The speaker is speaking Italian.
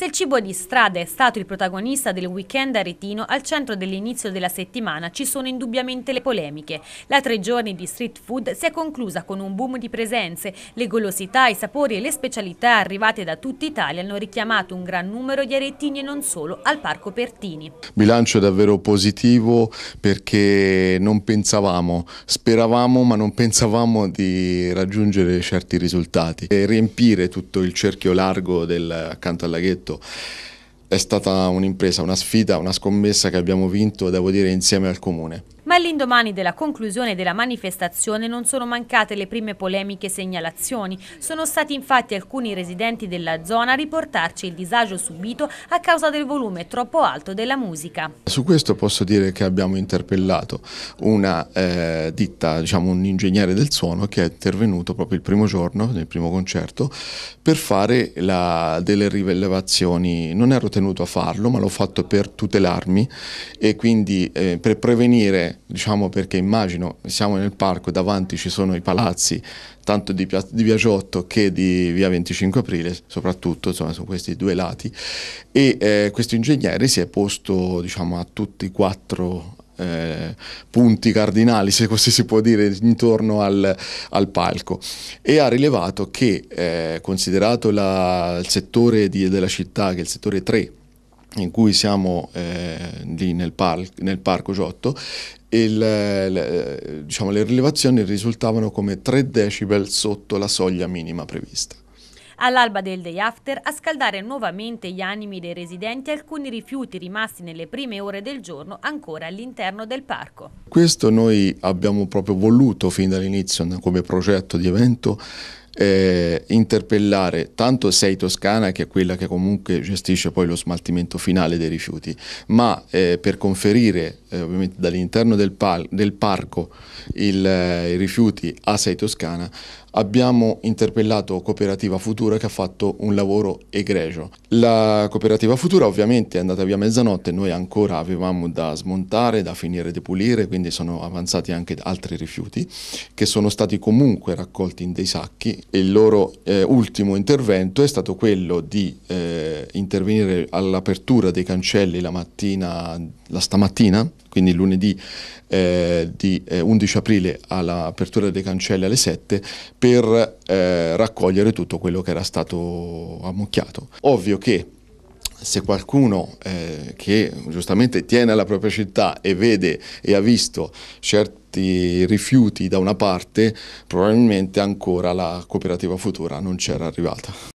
Se il cibo di strada è stato il protagonista del weekend aretino, al centro dell'inizio della settimana ci sono indubbiamente le polemiche. La tre giorni di street food si è conclusa con un boom di presenze. Le golosità, i sapori e le specialità arrivate da tutta Italia hanno richiamato un gran numero di aretini e non solo al Parco Pertini. Bilancio è davvero positivo perché non pensavamo, speravamo ma non pensavamo di raggiungere certi risultati e riempire tutto il cerchio largo del, accanto al laghetto vinto. È stata un'impresa, una sfida, una scommessa che abbiamo vinto, devo dire, insieme al comune. Ma all'indomani della conclusione della manifestazione non sono mancate le prime polemiche e segnalazioni. Sono stati infatti alcuni residenti della zona a riportarci il disagio subito a causa del volume troppo alto della musica. Su questo posso dire che abbiamo interpellato una eh, ditta, diciamo un ingegnere del suono che è intervenuto proprio il primo giorno, nel primo concerto, per fare la, delle rivelazioni. Non ero tenuto a farlo, ma l'ho fatto per tutelarmi e quindi eh, per prevenire diciamo perché immagino siamo nel parco, davanti ci sono i palazzi, tanto di, di Via Giotto che di Via 25 Aprile, soprattutto insomma, su questi due lati, e eh, questo ingegnere si è posto diciamo, a tutti e quattro eh, punti cardinali, se così si può dire, intorno al, al palco e ha rilevato che, eh, considerato la, il settore di, della città, che è il settore 3, in cui siamo eh, lì nel, par nel, Parco Giotto, il, le, eh, diciamo, le rilevazioni risultavano come 3 decibel sotto la soglia minima prevista. All'alba del day after, a scaldare nuovamente gli animi dei residenti alcuni rifiuti rimasti nelle prime ore del giorno ancora all'interno del parco. Questo noi abbiamo proprio voluto fin dall'inizio come progetto di evento eh, interpellare tanto Sei Toscana, che è quella che comunque gestisce poi lo smaltimento finale dei rifiuti, ma eh, per conferire eh, ovviamente dall'interno del, par del parco il, eh, i rifiuti a Sei Toscana, abbiamo interpellato Cooperativa Futura che ha fatto un lavoro egregio. La Cooperativa Futura ovviamente è andata via mezzanotte, noi ancora avevamo da smontare, da finire di pulire, quindi sono avanzati anche altri rifiuti che sono stati comunque raccolti in dei sacchi il loro eh, ultimo intervento è stato quello di eh, intervenire all'apertura dei cancelli la mattina, la stamattina, quindi lunedì eh, di 11 eh, aprile all'apertura dei cancelli alle 7 per eh, raccogliere tutto quello che era stato ammucchiato. Ovvio che se qualcuno eh, che giustamente tiene alla propria città e vede e ha visto certi rifiuti da una parte, probabilmente ancora la cooperativa futura non c'era arrivata.